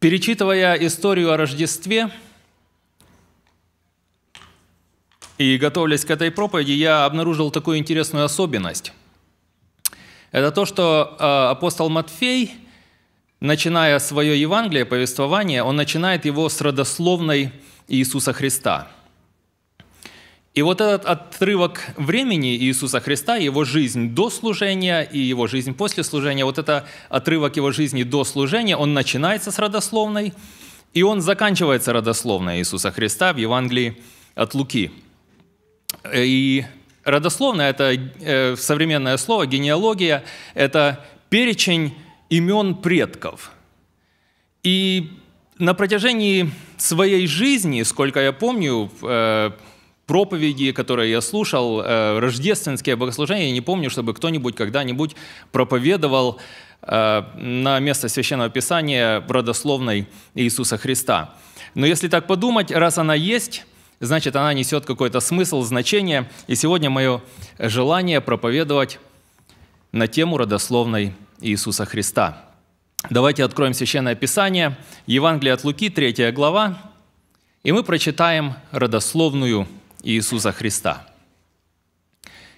Перечитывая историю о Рождестве и готовясь к этой проповеди, я обнаружил такую интересную особенность. Это то, что э, апостол Матфей, начиная свое Евангелие, повествование, он начинает его с родословной Иисуса Христа – и вот этот отрывок времени Иисуса Христа, его жизнь до служения и его жизнь после служения, вот это отрывок его жизни до служения, он начинается с родословной, и он заканчивается родословной Иисуса Христа в Евангелии от Луки. И родословная – это э, современное слово, генеалогия – это перечень имен предков. И на протяжении своей жизни, сколько я помню, э, проповеди, которые я слушал, э, рождественские богослужения, я не помню, чтобы кто-нибудь когда-нибудь проповедовал э, на место Священного Писания родословной Иисуса Христа. Но если так подумать, раз она есть, значит, она несет какой-то смысл, значение. И сегодня мое желание проповедовать на тему родословной Иисуса Христа. Давайте откроем Священное Писание, Евангелие от Луки, 3 глава, и мы прочитаем родословную Иисуса Христа.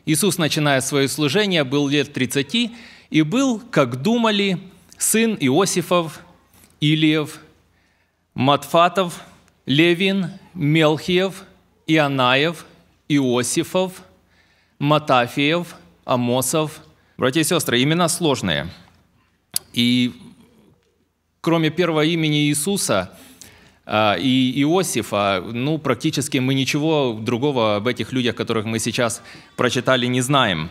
Иисус, начиная свое служение, был лет 30 и был, как думали, сын Иосифов, Илиев, Матфатов, Левин, Мелхиев, Ионаев, Иосифов, Матафиев, Амосов. Братья и сестры, имена сложные. И кроме первого имени Иисуса – а, и Иосифа, ну, практически мы ничего другого об этих людях, которых мы сейчас прочитали, не знаем.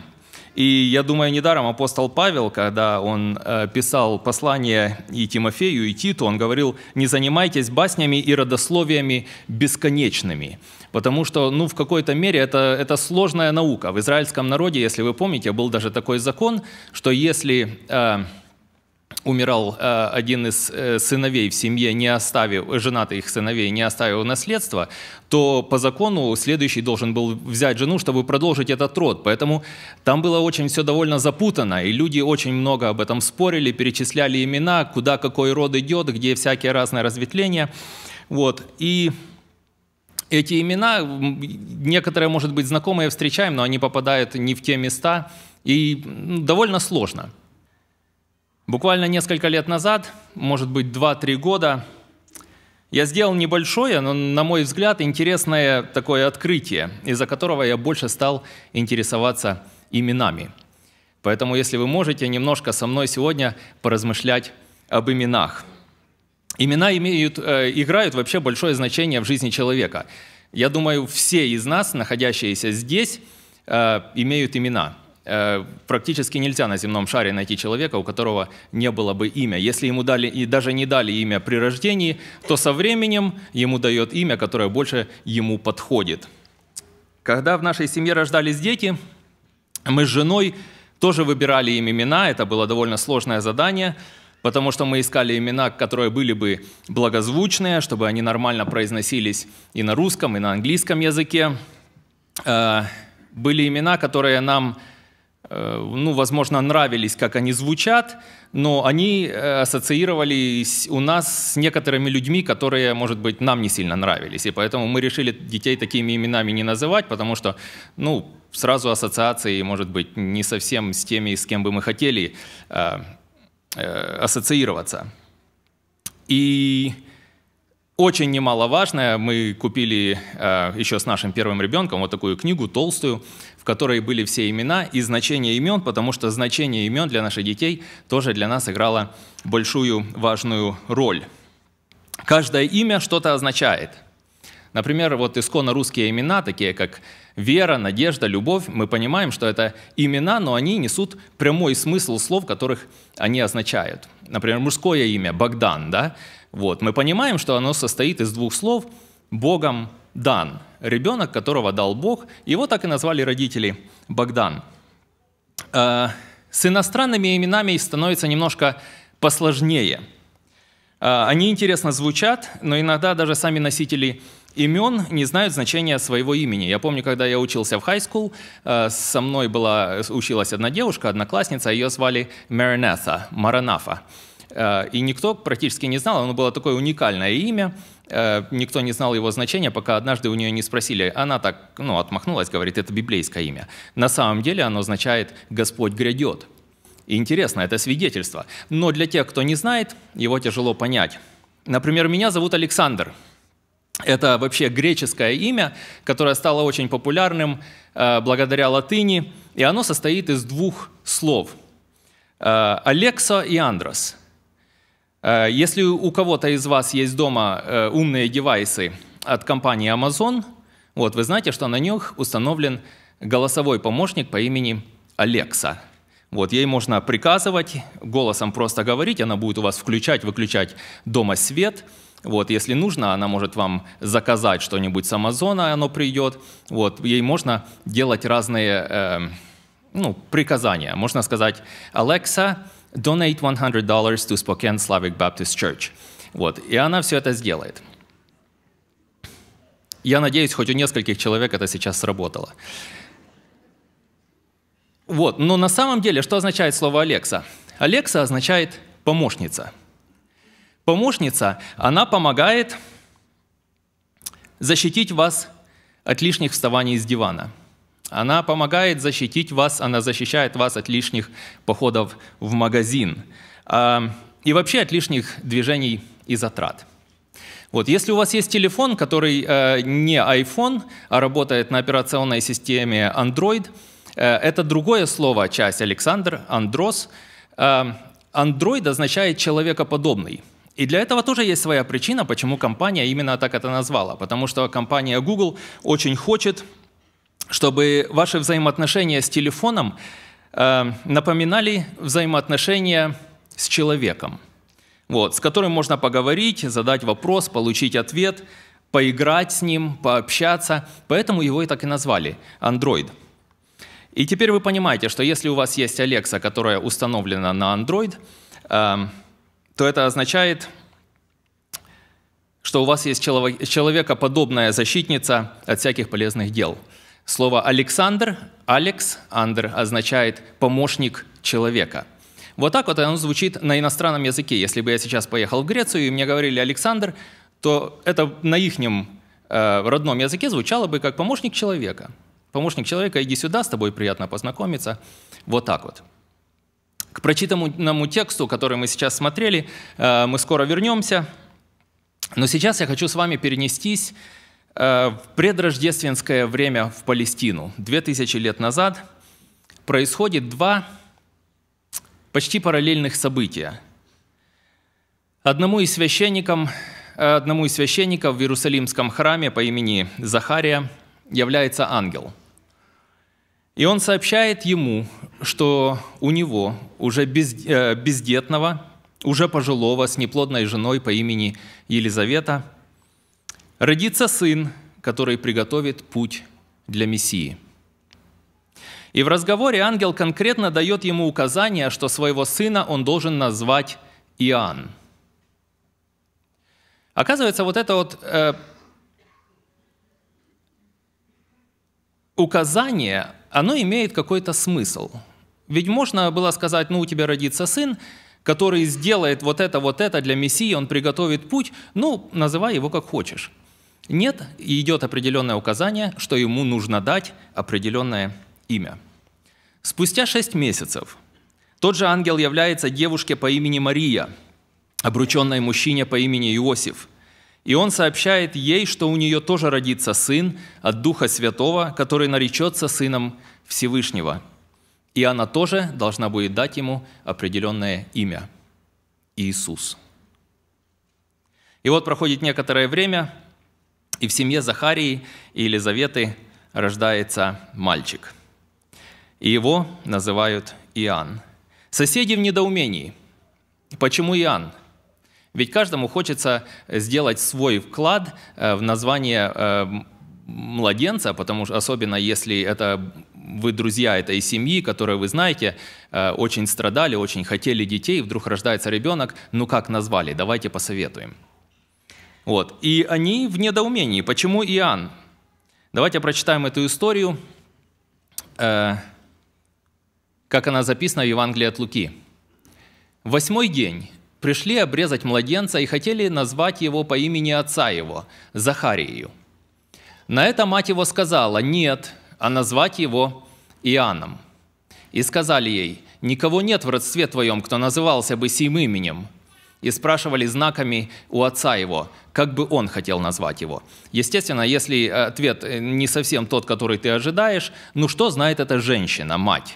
И я думаю, недаром апостол Павел, когда он э, писал послание и Тимофею, и Титу, он говорил, не занимайтесь баснями и родословиями бесконечными, потому что, ну, в какой-то мере это, это сложная наука. В израильском народе, если вы помните, был даже такой закон, что если... Э, умирал э, один из э, сыновей в семье, не оставив, женатых сыновей не оставив наследства, то по закону следующий должен был взять жену, чтобы продолжить этот род. Поэтому там было очень все довольно запутано, и люди очень много об этом спорили, перечисляли имена, куда какой род идет, где всякие разные разветвления. Вот. И эти имена, некоторые, может быть, знакомые встречаем, но они попадают не в те места, и довольно сложно – Буквально несколько лет назад, может быть 2-3 года, я сделал небольшое, но, на мой взгляд, интересное такое открытие, из-за которого я больше стал интересоваться именами. Поэтому, если вы можете, немножко со мной сегодня поразмышлять об именах. Имена имеют, э, играют вообще большое значение в жизни человека. Я думаю, все из нас, находящиеся здесь, э, имеют имена – Э, практически нельзя на земном шаре найти человека, у которого не было бы имя. Если ему дали и даже не дали имя при рождении, то со временем ему дает имя, которое больше ему подходит. Когда в нашей семье рождались дети, мы с женой тоже выбирали им имена. Это было довольно сложное задание, потому что мы искали имена, которые были бы благозвучные, чтобы они нормально произносились и на русском, и на английском языке. Э, были имена, которые нам Э, ну, возможно, нравились, как они звучат, но они э, ассоциировались у нас с некоторыми людьми, которые, может быть, нам не сильно нравились. И поэтому мы решили детей такими именами не называть, потому что, ну, сразу ассоциации, может быть, не совсем с теми, с кем бы мы хотели э, э, ассоциироваться. И очень немаловажное, мы купили э, еще с нашим первым ребенком вот такую книгу толстую, в которой были все имена и значения имен, потому что значение имен для наших детей тоже для нас играло большую важную роль. Каждое имя что-то означает. Например, вот исконно русские имена, такие как вера, надежда, любовь, мы понимаем, что это имена, но они несут прямой смысл слов, которых они означают. Например, мужское имя – Богдан, да? Вот. Мы понимаем, что оно состоит из двух слов «богом дан», ребенок, которого дал Бог. Его так и назвали родители – Богдан. Э, с иностранными именами становится немножко посложнее. Э, они интересно звучат, но иногда даже сами носители имен не знают значения своего имени. Я помню, когда я учился в high school, э, со мной была, училась одна девушка, одноклассница, ее звали Маринетha, Маранафа. Маранафа. Э, и никто практически не знал, оно было такое уникальное имя, э, никто не знал его значения, пока однажды у нее не спросили. Она так, ну, отмахнулась, говорит, это библейское имя. На самом деле оно означает «Господь грядет». И интересно, это свидетельство. Но для тех, кто не знает, его тяжело понять. Например, меня зовут Александр. Это вообще греческое имя, которое стало очень популярным э, благодаря латыни, и оно состоит из двух слов э, – «Алексо» и «Андрос». Э, если у кого-то из вас есть дома э, умные девайсы от компании Amazon, вот, вы знаете, что на них установлен голосовой помощник по имени Alexa. Вот, ей можно приказывать, голосом просто говорить, она будет у вас включать, выключать дома свет. Вот, если нужно, она может вам заказать что-нибудь с Амазона, оно придет. Вот, ей можно делать разные э, ну, приказания. Можно сказать, Alexa, donate $100 to Spokane Slavic Baptist Church. Вот, и она все это сделает. Я надеюсь, хоть у нескольких человек это сейчас сработало. Вот, но на самом деле, что означает слово «Алекса»? «Алекса» означает «помощница». Помощница, она помогает защитить вас от лишних вставаний из дивана – она помогает защитить вас, она защищает вас от лишних походов в магазин а, и вообще от лишних движений и затрат. Вот, если у вас есть телефон, который э, не iPhone, а работает на операционной системе Android, э, это другое слово, часть Александр, Андрос. Э, Android означает «человекоподобный». И для этого тоже есть своя причина, почему компания именно так это назвала. Потому что компания Google очень хочет чтобы ваши взаимоотношения с телефоном э, напоминали взаимоотношения с человеком, вот, с которым можно поговорить, задать вопрос, получить ответ, поиграть с ним, пообщаться. Поэтому его и так и назвали – Android. И теперь вы понимаете, что если у вас есть Alexa, которая установлена на Android, э, то это означает, что у вас есть человекоподобная защитница от всяких полезных дел – Слово «Александр», «Алекс», Андр означает «помощник человека». Вот так вот оно звучит на иностранном языке. Если бы я сейчас поехал в Грецию, и мне говорили «Александр», то это на ихнем э, родном языке звучало бы как «помощник человека». «Помощник человека, иди сюда, с тобой приятно познакомиться». Вот так вот. К прочитанному тексту, который мы сейчас смотрели, э, мы скоро вернемся. Но сейчас я хочу с вами перенестись Э, в предрождественское время в Палестину, 2000 лет назад, происходит два почти параллельных события. Одному из, священникам, э, одному из священников в Иерусалимском храме по имени Захария является ангел. И он сообщает ему, что у него, уже э, бездетного, уже пожилого, с неплодной женой по имени Елизавета – Родится сын, который приготовит путь для Мессии. И в разговоре ангел конкретно дает ему указание, что своего сына он должен назвать Иоанн. Оказывается, вот это вот э, указание, оно имеет какой-то смысл. Ведь можно было сказать, ну у тебя родится сын, который сделает вот это, вот это для Мессии, он приготовит путь, ну называй его как хочешь. Нет, и идет определенное указание, что ему нужно дать определенное имя. Спустя шесть месяцев тот же ангел является девушке по имени Мария, обрученной мужчине по имени Иосиф. И он сообщает ей, что у нее тоже родится сын от Духа Святого, который наречется сыном Всевышнего. И она тоже должна будет дать ему определенное имя – Иисус. И вот проходит некоторое время, и в семье Захарии и Елизаветы рождается мальчик. И его называют Иоанн. Соседи в недоумении. Почему Иоанн? Ведь каждому хочется сделать свой вклад э, в название э, младенца, потому что особенно если это вы друзья этой семьи, которые вы знаете, э, очень страдали, очень хотели детей, вдруг рождается ребенок, ну как назвали, давайте посоветуем. Вот. И они в недоумении. Почему Иоанн? Давайте прочитаем эту историю, э, как она записана в Евангелии от Луки. восьмой день пришли обрезать младенца и хотели назвать его по имени отца его, Захарию. На это мать его сказала «нет», а назвать его Иоанном. И сказали ей, «Никого нет в родстве твоем, кто назывался бы сим именем» и спрашивали знаками у отца его, как бы он хотел назвать его. Естественно, если ответ э, не совсем тот, который ты ожидаешь, ну что знает эта женщина, мать?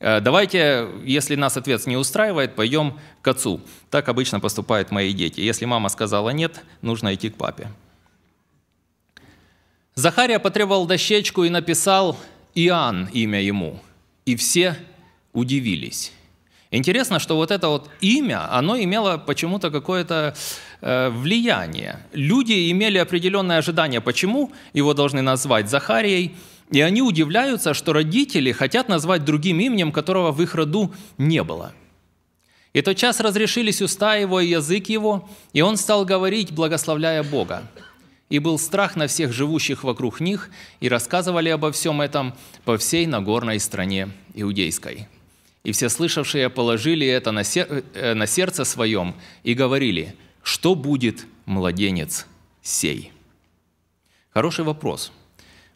Э, давайте, если нас ответ не устраивает, пойдем к отцу. Так обычно поступают мои дети. Если мама сказала нет, нужно идти к папе. Захария потребовал дощечку и написал Иоанн имя ему. И все удивились. Интересно, что вот это вот имя, оно имело почему-то какое-то э, влияние. Люди имели определенное ожидание, почему его должны назвать Захарией, и они удивляются, что родители хотят назвать другим именем, которого в их роду не было. И тотчас разрешились уста его и язык его, и он стал говорить, благословляя Бога. И был страх на всех живущих вокруг них, и рассказывали обо всем этом по всей Нагорной стране иудейской. И все слышавшие положили это на, сер... Э, на сердце своем и говорили, что будет младенец сей? Хороший вопрос.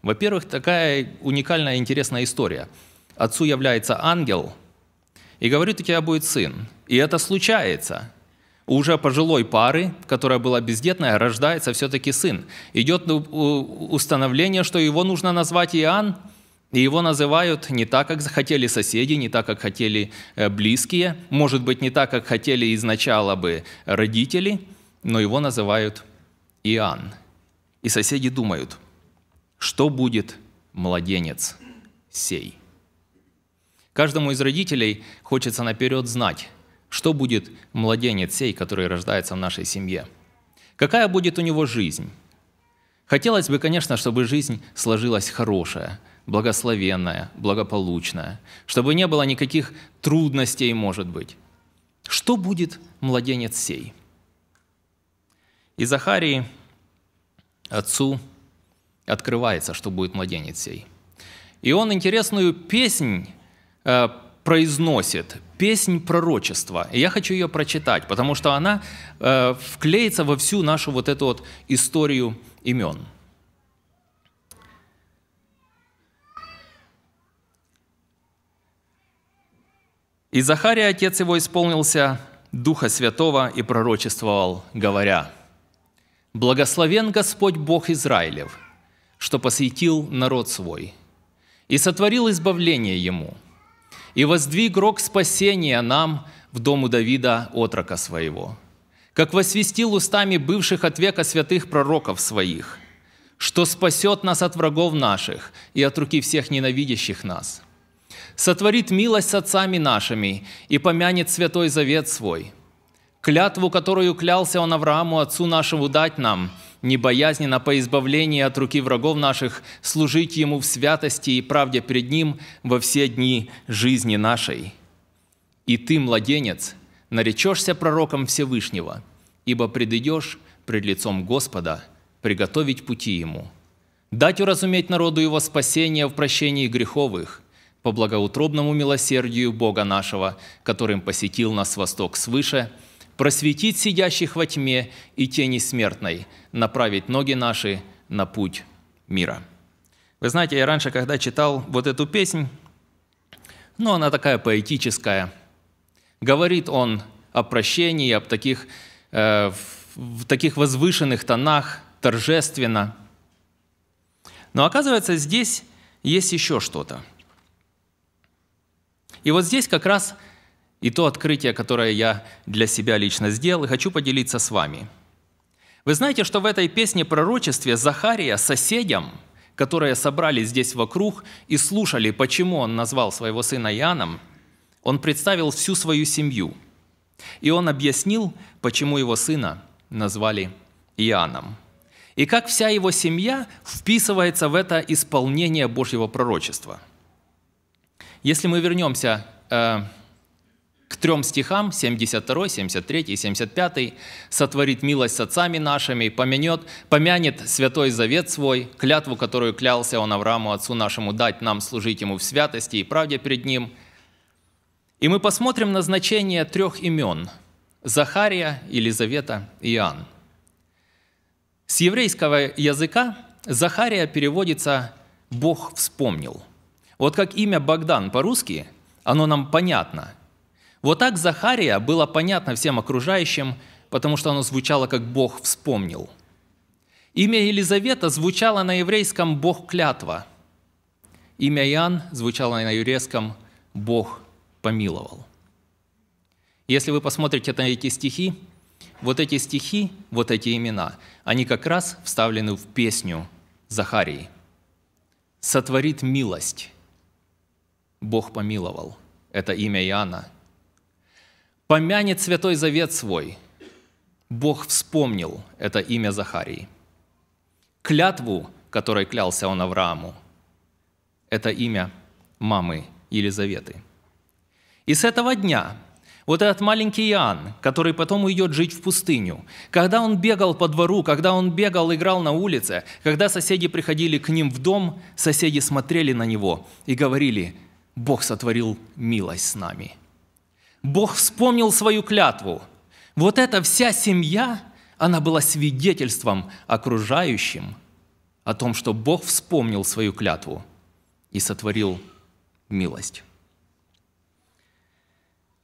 Во-первых, такая уникальная интересная история. Отцу является ангел и говорит, у тебя будет сын. И это случается. У уже пожилой пары, которая была бездетная, рождается все-таки сын. Идет установление, что его нужно назвать Иоанн, и его называют не так, как захотели соседи, не так, как хотели э, близкие, может быть, не так, как хотели изначала бы родители, но его называют Иоанн. И соседи думают, что будет младенец сей. Каждому из родителей хочется наперед знать, что будет младенец сей, который рождается в нашей семье. Какая будет у него жизнь? Хотелось бы, конечно, чтобы жизнь сложилась хорошая – благословенная, благополучная, чтобы не было никаких трудностей, может быть. Что будет младенец сей? И Захарии, отцу, открывается, что будет младенец сей. И он интересную песнь э, произносит, песнь пророчества. И я хочу ее прочитать, потому что она э, вклеится во всю нашу вот эту вот историю имен – И Захария, отец его, исполнился Духа Святого и пророчествовал, говоря, «Благословен Господь Бог Израилев, что посвятил народ свой, и сотворил избавление ему, и воздвиг рог спасения нам в дому Давида, отрока своего, как восвестил устами бывших от века святых пророков своих, что спасет нас от врагов наших и от руки всех ненавидящих нас» сотворит милость с отцами нашими и помянет святой завет свой. Клятву, которую клялся он Аврааму, отцу нашему, дать нам, не боязненно по избавлении от руки врагов наших, служить ему в святости и правде перед ним во все дни жизни нашей. И ты, младенец, наречешься пророком Всевышнего, ибо предыдешь пред лицом Господа приготовить пути ему, дать уразуметь народу его спасение в прощении греховых – по благоутробному милосердию Бога нашего, которым посетил нас восток свыше, просветить сидящих во тьме и тени смертной, направить ноги наши на путь мира». Вы знаете, я раньше, когда читал вот эту песнь, ну, она такая поэтическая, говорит он о прощении, об таких, э, в таких возвышенных тонах, торжественно. Но оказывается, здесь есть еще что-то – и вот здесь как раз и то открытие, которое я для себя лично сделал, и хочу поделиться с вами. Вы знаете, что в этой песне пророчестве Захария соседям, которые собрались здесь вокруг и слушали, почему он назвал своего сына Иоанном, он представил всю свою семью. И он объяснил, почему его сына назвали Иоанном. И как вся его семья вписывается в это исполнение Божьего пророчества – если мы вернемся э, к трем стихам, 72, 73 и 75, «Сотворит милость с отцами нашими, помянет, помянет святой завет свой, клятву, которую клялся он Аврааму, отцу нашему, дать нам служить ему в святости и правде перед ним». И мы посмотрим на значение трех имен – Захария, Елизавета и Иоанн. С еврейского языка Захария переводится «Бог вспомнил». Вот как имя Богдан по-русски, оно нам понятно. Вот так Захария было понятно всем окружающим, потому что оно звучало как «Бог вспомнил». Имя Елизавета звучало на еврейском «Бог клятва». Имя Иоанн звучало на еврейском «Бог помиловал». Если вы посмотрите на эти стихи, вот эти стихи, вот эти имена, они как раз вставлены в песню Захарии. «Сотворит милость Бог помиловал. Это имя Иоанна. Помянет Святой Завет свой. Бог вспомнил. Это имя Захарии. Клятву, которой клялся он Аврааму, это имя мамы Елизаветы. И с этого дня вот этот маленький Иоанн, который потом уйдет жить в пустыню, когда он бегал по двору, когда он бегал, играл на улице, когда соседи приходили к ним в дом, соседи смотрели на него и говорили – Бог сотворил милость с нами. Бог вспомнил свою клятву. Вот эта вся семья, она была свидетельством окружающим о том, что Бог вспомнил свою клятву и сотворил милость.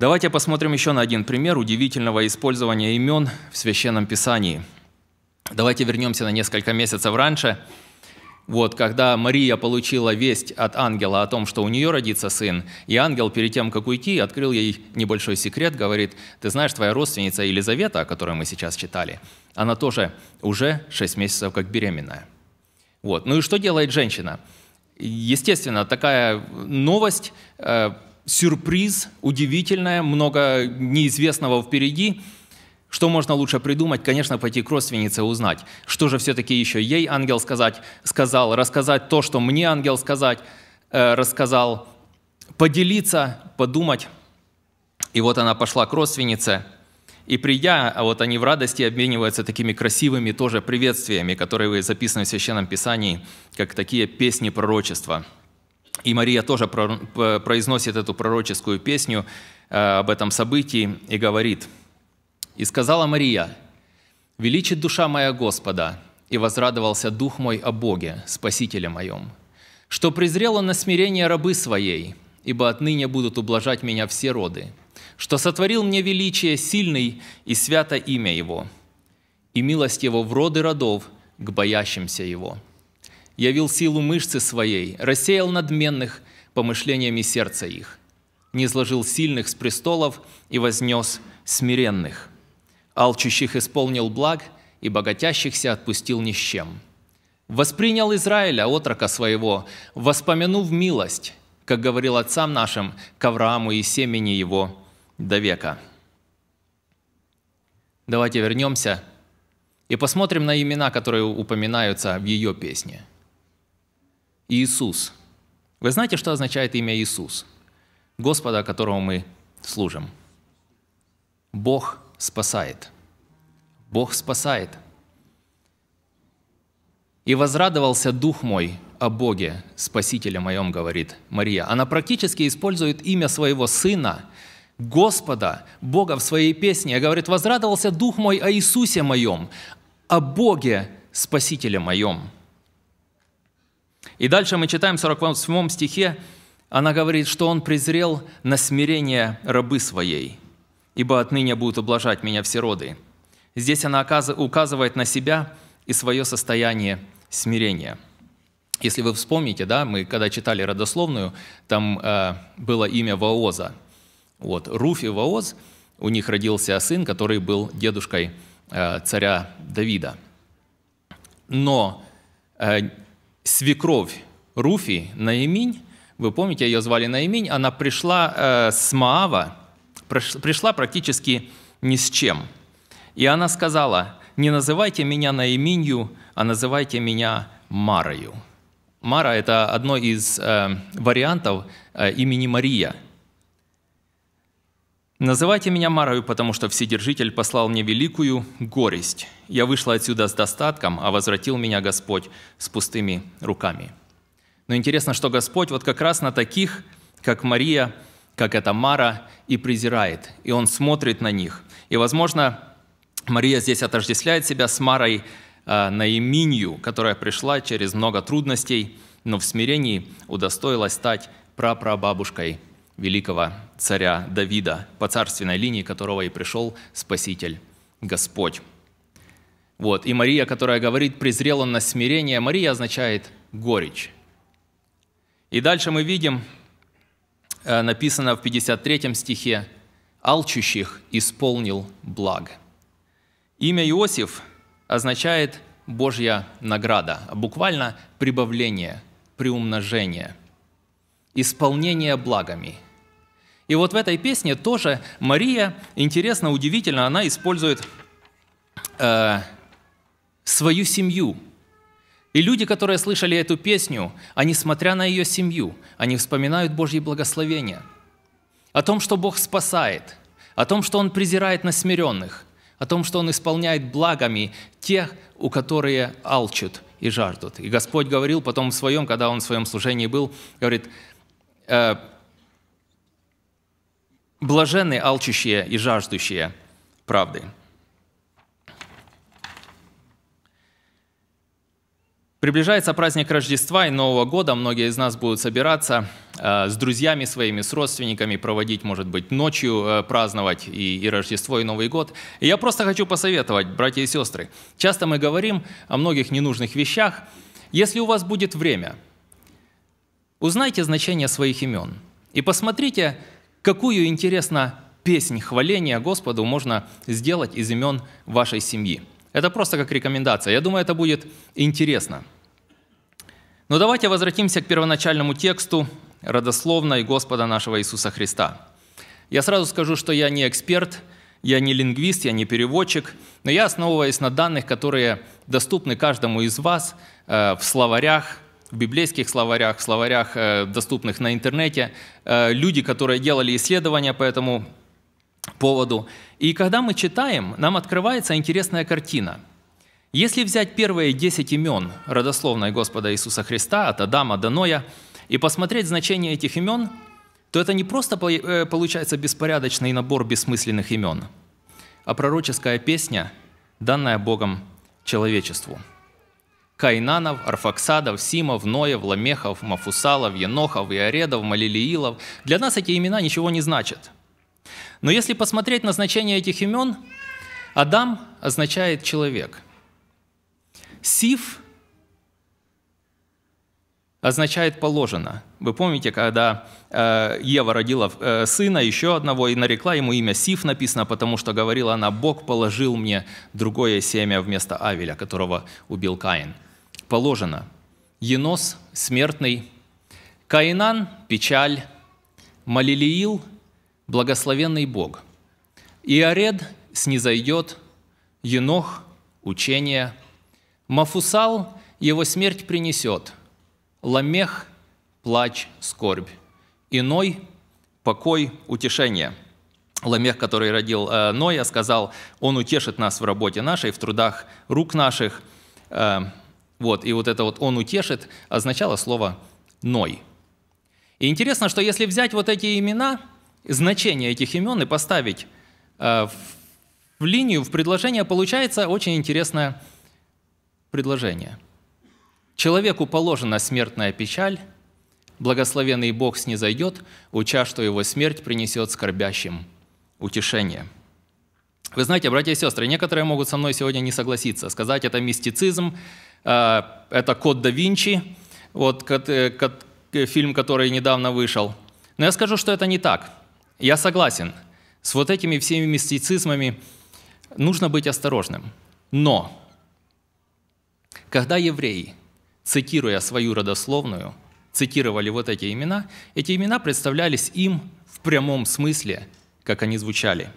Давайте посмотрим еще на один пример удивительного использования имен в Священном Писании. Давайте вернемся на несколько месяцев раньше – вот, когда Мария получила весть от ангела о том, что у нее родится сын, и ангел перед тем, как уйти, открыл ей небольшой секрет, говорит, ты знаешь, твоя родственница Елизавета, о которой мы сейчас читали, она тоже уже 6 месяцев как беременная. Вот. Ну и что делает женщина? Естественно, такая новость, э, сюрприз, удивительная, много неизвестного впереди – что можно лучше придумать? Конечно, пойти к родственнице узнать, что же все-таки еще ей ангел сказать, сказал, рассказать то, что мне ангел сказать, э, рассказал, поделиться, подумать. И вот она пошла к родственнице, и придя, а вот они в радости обмениваются такими красивыми тоже приветствиями, которые записаны в Священном Писании, как такие песни пророчества. И Мария тоже произносит эту пророческую песню э, об этом событии и говорит – и сказала Мария, «Величит душа моя Господа, и возрадовался дух мой о Боге, Спасителе моем, что презрел на смирение рабы своей, ибо отныне будут ублажать меня все роды, что сотворил мне величие сильный и свято имя Его, и милость Его в роды родов к боящимся Его. Явил силу мышцы своей, рассеял надменных помышлениями сердца их, не сложил сильных с престолов и вознес смиренных». Алчущих исполнил благ и богатящихся отпустил ни с чем. Воспринял Израиля, отрока своего, воспомянув милость, как говорил отцам нашим, к Аврааму и семени его до века. Давайте вернемся и посмотрим на имена, которые упоминаются в ее песне. Иисус. Вы знаете, что означает имя Иисус? Господа, которому мы служим. Бог спасает. Бог спасает. «И возрадовался дух мой о Боге, Спасителе моем», говорит Мария. Она практически использует имя своего сына, Господа, Бога в своей песне. Говорит, «Возрадовался дух мой о Иисусе моем, о Боге, Спасителе моем». И дальше мы читаем в 48 стихе, она говорит, что он презрел на смирение рабы своей – ибо отныне будут ублажать меня все роды». Здесь она указывает на себя и свое состояние смирения. Если вы вспомните, да, мы когда читали родословную, там э, было имя Вооза. Вот, Руф и Вооз, у них родился сын, который был дедушкой э, царя Давида. Но э, свекровь Руфи, Наиминь, вы помните, ее звали Наиминь, она пришла э, с Маава, пришла практически ни с чем. И она сказала, не называйте меня наименью, а называйте меня Марою. Мара – это одно из э, вариантов э, имени Мария. «Называйте меня Марою, потому что Вседержитель послал мне великую горесть. Я вышла отсюда с достатком, а возвратил меня Господь с пустыми руками». Но интересно, что Господь вот как раз на таких, как Мария, как эта Мара, и презирает. И он смотрит на них. И, возможно, Мария здесь отождествляет себя с Марой э, Наиминью, которая пришла через много трудностей, но в смирении удостоилась стать прапрабабушкой великого царя Давида, по царственной линии которого и пришел Спаситель Господь. Вот. И Мария, которая говорит, презрел он на смирение, Мария означает горечь. И дальше мы видим, Э, написано в 53 стихе, «Алчущих исполнил благо». Имя Иосиф означает «Божья награда», буквально «прибавление», «приумножение», «исполнение благами». И вот в этой песне тоже Мария, интересно, удивительно, она использует э, свою семью – и люди, которые слышали эту песню, они, смотря на ее семью, они вспоминают Божье благословения. О том, что Бог спасает, о том, что Он презирает на смиренных, о том, что Он исполняет благами тех, у которые алчут и жаждут. И Господь говорил потом в своем, когда Он в своем служении был, говорит, «Э, «Блаженные алчущие и жаждущие правды». Приближается праздник Рождества и Нового года. Многие из нас будут собираться э, с друзьями своими, с родственниками, проводить, может быть, ночью э, праздновать и, и Рождество, и Новый год. И я просто хочу посоветовать, братья и сестры. Часто мы говорим о многих ненужных вещах. Если у вас будет время, узнайте значение своих имен и посмотрите, какую, интересно, песнь хваления Господу можно сделать из имен вашей семьи. Это просто как рекомендация. Я думаю, это будет интересно. Но давайте возвратимся к первоначальному тексту родословной Господа нашего Иисуса Христа. Я сразу скажу, что я не эксперт, я не лингвист, я не переводчик, но я основываюсь на данных, которые доступны каждому из вас э, в словарях, в библейских словарях, в словарях, э, доступных на интернете, э, люди, которые делали исследования по этому поводу. И когда мы читаем, нам открывается интересная картина – если взять первые 10 имен родословной Господа Иисуса Христа от Адама до Ноя и посмотреть значение этих имен, то это не просто э, получается беспорядочный набор бессмысленных имен, а пророческая песня, данная Богом человечеству. Кайнанов, Арфаксадов, Симов, Ноев, Ламехов, Мафусалов, Енохов, Иоредов, Малилиилов. Для нас эти имена ничего не значат. Но если посмотреть на значение этих имен, Адам означает «человек», «Сив» означает «положено». Вы помните, когда э, Ева родила э, сына, еще одного, и нарекла ему имя Сиф, написано, потому что говорила она, «Бог положил мне другое семя вместо Авеля, которого убил Каин». Положено. Енос – смертный. Каинан – печаль. Малилиил – благословенный Бог. Иоред – снизойдет. Енох – учение – Мафусал его смерть принесет, Ламех – плач, скорбь, Иной – покой, утешение». Ламех, который родил э, Ноя, сказал, он утешит нас в работе нашей, в трудах рук наших. Э, вот, и вот это вот «он утешит» означало слово «ной». И интересно, что если взять вот эти имена, значение этих имен и поставить э, в, в линию, в предложение, получается очень интересная предложение. «Человеку положена смертная печаль, благословенный Бог снизойдет, уча, что его смерть принесет скорбящим утешение». Вы знаете, братья и сестры, некоторые могут со мной сегодня не согласиться, сказать, это мистицизм, э, это код да Винчи, вот, э, э, фильм, который недавно вышел. Но я скажу, что это не так. Я согласен. С вот этими всеми мистицизмами нужно быть осторожным. Но когда евреи, цитируя свою родословную, цитировали вот эти имена, эти имена представлялись им в прямом смысле, как они звучали.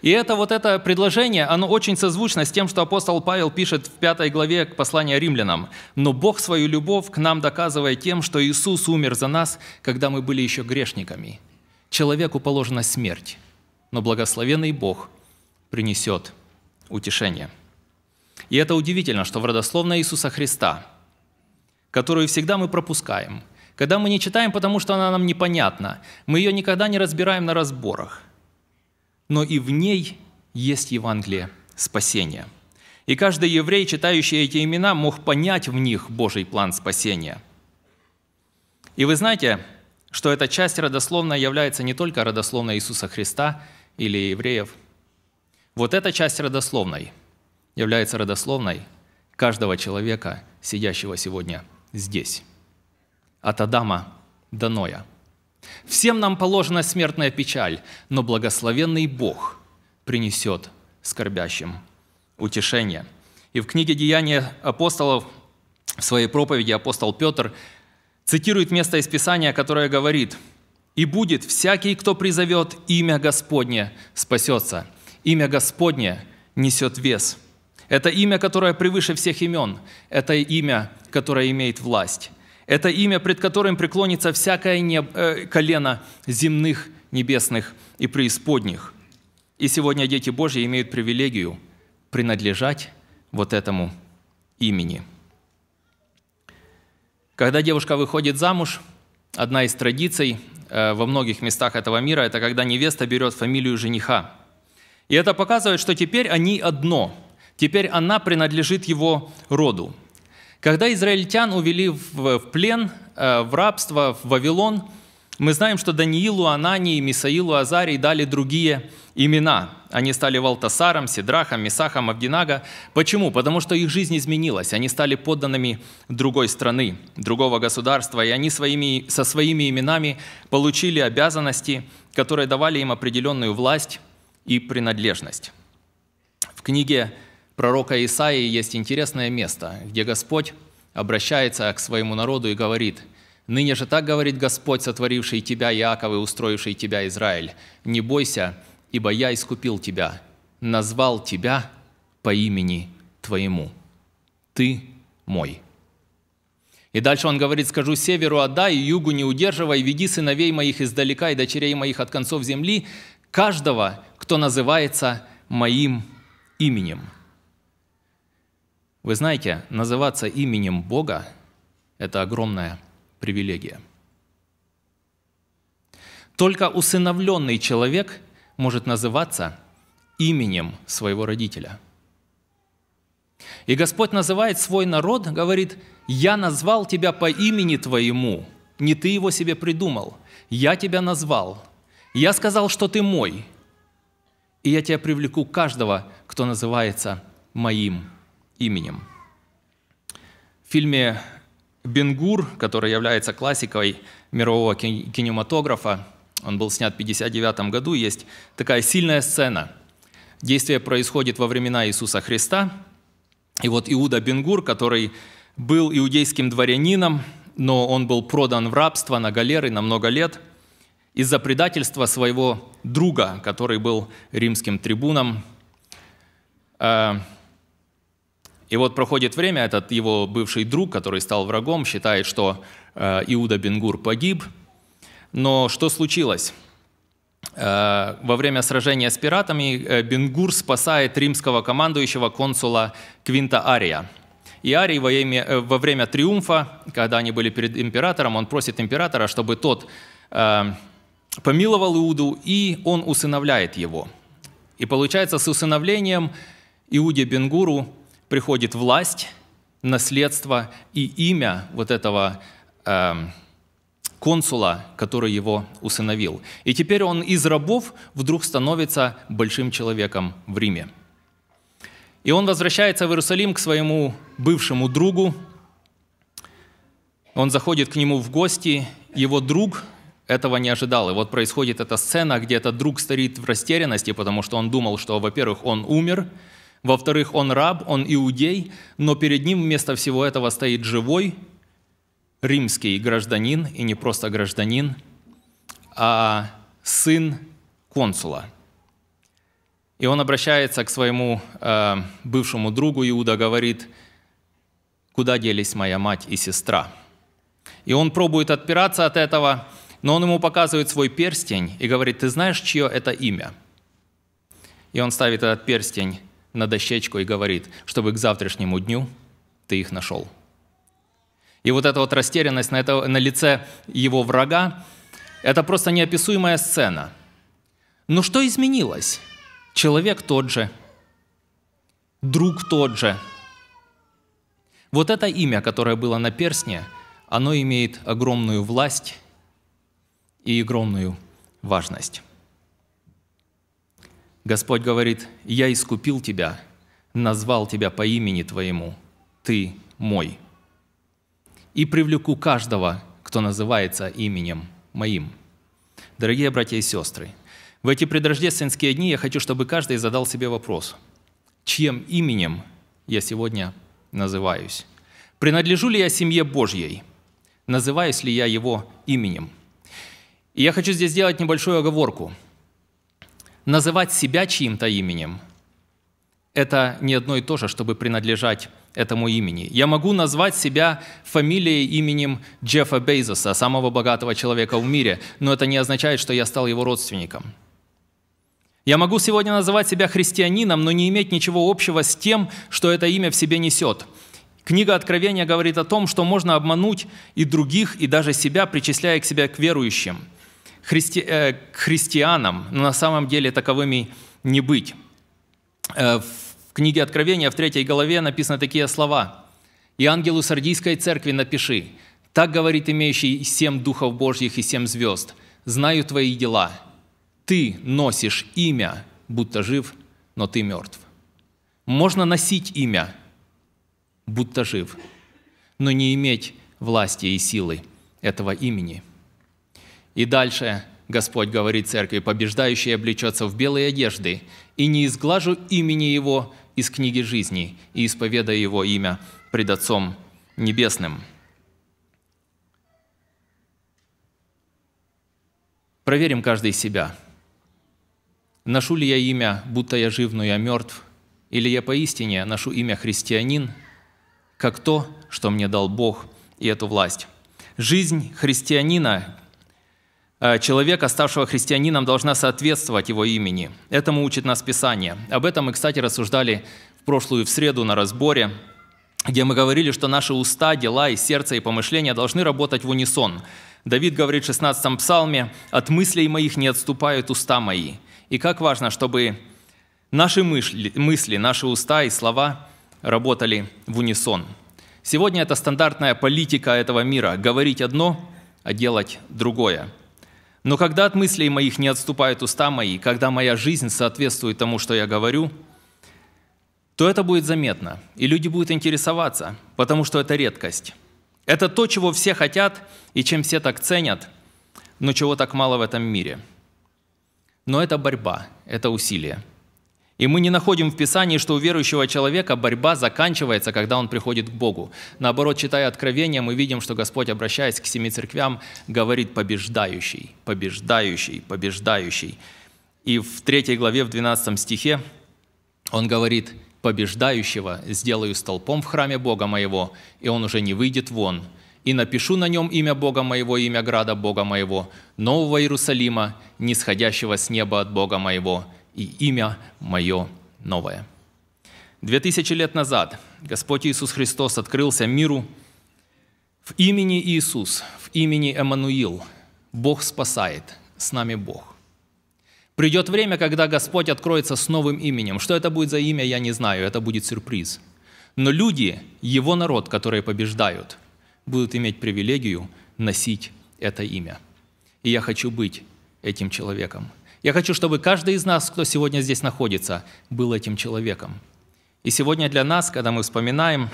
И это вот это предложение, оно очень созвучно с тем, что апостол Павел пишет в пятой главе к посланию римлянам. «Но Бог свою любовь к нам доказывает тем, что Иисус умер за нас, когда мы были еще грешниками. Человеку положена смерть, но благословенный Бог принесет утешение». И это удивительно, что в родословной Иисуса Христа, которую всегда мы пропускаем, когда мы не читаем, потому что она нам непонятна, мы ее никогда не разбираем на разборах. Но и в ней есть Евангелие спасения. И каждый еврей, читающий эти имена, мог понять в них Божий план спасения. И вы знаете, что эта часть родословная является не только родословной Иисуса Христа или евреев. Вот эта часть родословной – является родословной каждого человека, сидящего сегодня здесь. От Адама до Ноя. Всем нам положена смертная печаль, но благословенный Бог принесет скорбящим утешение. И в книге «Деяния апостолов» в своей проповеди апостол Петр цитирует место из Писания, которое говорит «И будет всякий, кто призовет имя Господне, спасется». Имя Господне несет вес – это имя, которое превыше всех имен. Это имя, которое имеет власть. Это имя, пред которым преклонится всякое небо, э, колено земных, небесных и преисподних. И сегодня дети Божьи имеют привилегию принадлежать вот этому имени. Когда девушка выходит замуж, одна из традиций э, во многих местах этого мира – это когда невеста берет фамилию жениха. И это показывает, что теперь они одно – Теперь она принадлежит его роду. Когда израильтян увели в плен, э, в рабство, в Вавилон, мы знаем, что Даниилу, Анании, Мисаилу, Азарии дали другие имена. Они стали Валтасаром, Сидрахом, Мисахом, Авдинага. Почему? Потому что их жизнь изменилась. Они стали подданными другой страны, другого государства, и они своими, со своими именами получили обязанности, которые давали им определенную власть и принадлежность. В книге пророка Исаии есть интересное место, где Господь обращается к своему народу и говорит, «Ныне же так говорит Господь, сотворивший тебя, Иаков, и устроивший тебя, Израиль. Не бойся, ибо я искупил тебя, назвал тебя по имени твоему. Ты мой». И дальше он говорит, «Скажу северу отдай, югу не удерживай, веди сыновей моих издалека и дочерей моих от концов земли, каждого, кто называется моим именем». Вы знаете, называться именем Бога – это огромная привилегия. Только усыновленный человек может называться именем своего родителя. И Господь называет свой народ, говорит, «Я назвал тебя по имени твоему, не ты его себе придумал, я тебя назвал, я сказал, что ты мой, и я тебя привлеку каждого, кто называется моим именем. В фильме «Бенгур», который является классикой мирового кинематографа, он был снят в 1959 году, есть такая сильная сцена. Действие происходит во времена Иисуса Христа. И вот Иуда Бенгур, который был иудейским дворянином, но он был продан в рабство на галеры на много лет из-за предательства своего друга, который был римским трибуном. Э, и вот проходит время, этот его бывший друг, который стал врагом, считает, что э, Иуда Бенгур погиб. Но что случилось? Э, во время сражения с пиратами э, Бенгур спасает римского командующего консула Квинта Ария. И Арий во время, во время триумфа, когда они были перед императором, он просит императора, чтобы тот помиловал Иуду, и он усыновляет его. И получается, с усыновлением Иуде Бенгуру приходит власть, наследство и имя вот этого э, консула, который его усыновил. И теперь он из рабов вдруг становится большим человеком в Риме. И он возвращается в Иерусалим к своему бывшему другу. Он заходит к нему в гости. Его друг этого не ожидал. И вот происходит эта сцена, где этот друг старит в растерянности, потому что он думал, что, во-первых, он умер – во-вторых, он раб, он иудей, но перед ним вместо всего этого стоит живой римский гражданин, и не просто гражданин, а сын консула. И он обращается к своему э, бывшему другу Иуда, говорит, куда делись моя мать и сестра? И он пробует отпираться от этого, но он ему показывает свой перстень и говорит, ты знаешь, чье это имя? И он ставит этот перстень на дощечку и говорит, чтобы к завтрашнему дню ты их нашел. И вот эта вот растерянность на, это, на лице его врага, это просто неописуемая сцена. Но что изменилось? Человек тот же, друг тот же. Вот это имя, которое было на персне, оно имеет огромную власть и огромную важность. Господь говорит, «Я искупил тебя, назвал тебя по имени твоему, ты мой, и привлеку каждого, кто называется именем моим». Дорогие братья и сестры, в эти предрождественские дни я хочу, чтобы каждый задал себе вопрос, чьим именем я сегодня называюсь? Принадлежу ли я семье Божьей? Называюсь ли я его именем? И я хочу здесь сделать небольшую оговорку – Называть себя чьим-то именем – это не одно и то же, чтобы принадлежать этому имени. Я могу назвать себя фамилией именем Джеффа Бейзоса, самого богатого человека в мире, но это не означает, что я стал его родственником. Я могу сегодня называть себя христианином, но не иметь ничего общего с тем, что это имя в себе несет. Книга Откровения говорит о том, что можно обмануть и других, и даже себя, причисляя к себя к верующим – христи, э, к христианам, но на самом деле таковыми не быть. Э, в книге Откровения в третьей главе написаны такие слова. «И ангелу Сардийской церкви напиши, так говорит имеющий семь духов Божьих и семь звезд, знаю твои дела, ты носишь имя, будто жив, но ты мертв». Можно носить имя, будто жив, но не иметь власти и силы этого имени. И дальше Господь говорит церкви, побеждающий облечется в белые одежды, и не изглажу имени его из книги жизни, и исповедаю его имя пред Отцом Небесным». Проверим каждый себя. Ношу ли я имя, будто я жив, но я мертв, или я поистине ношу имя христианин, как то, что мне дал Бог и эту власть. Жизнь христианина, Э, человека, ставшего христианином, должна соответствовать его имени. Этому учит нас Писание. Об этом мы, кстати, рассуждали в прошлую в среду на разборе, где мы говорили, что наши уста, дела и сердце и помышления должны работать в унисон. Давид говорит в 16-м псалме, «От мыслей моих не отступают уста мои». И как важно, чтобы наши мысли, мысли наши уста и слова работали в унисон. Сегодня это стандартная политика этого мира – говорить одно, а делать другое – но когда от мыслей моих не отступают уста мои, когда моя жизнь соответствует тому, что я говорю, то это будет заметно, и люди будут интересоваться, потому что это редкость. Это то, чего все хотят и чем все так ценят, но чего так мало в этом мире. Но это борьба, это усилие. И мы не находим в Писании, что у верующего человека борьба заканчивается, когда он приходит к Богу. Наоборот, читая Откровение, мы видим, что Господь, обращаясь к семи церквям, говорит «побеждающий, побеждающий, побеждающий». И в 3 главе, в 12 стихе, он говорит «побеждающего сделаю столпом в храме Бога моего, и он уже не выйдет вон, и напишу на нем имя Бога моего, имя града Бога моего, нового Иерусалима, нисходящего с неба от Бога моего» и имя мое новое». Две тысячи лет назад Господь Иисус Христос открылся миру в имени Иисус, в имени Эммануил. Бог спасает, с нами Бог. Придет время, когда Господь откроется с новым именем. Что это будет за имя, я не знаю, это будет сюрприз. Но люди, его народ, которые побеждают, будут иметь привилегию носить это имя. И я хочу быть этим человеком – я хочу, чтобы каждый из нас, кто сегодня здесь находится, был этим человеком. И сегодня для нас, когда мы вспоминаем,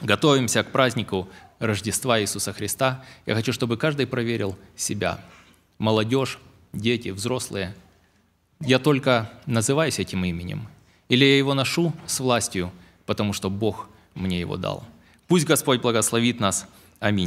готовимся к празднику Рождества Иисуса Христа, я хочу, чтобы каждый проверил себя. Молодежь, дети, взрослые. Я только называюсь этим именем. Или я его ношу с властью, потому что Бог мне его дал. Пусть Господь благословит нас. Аминь.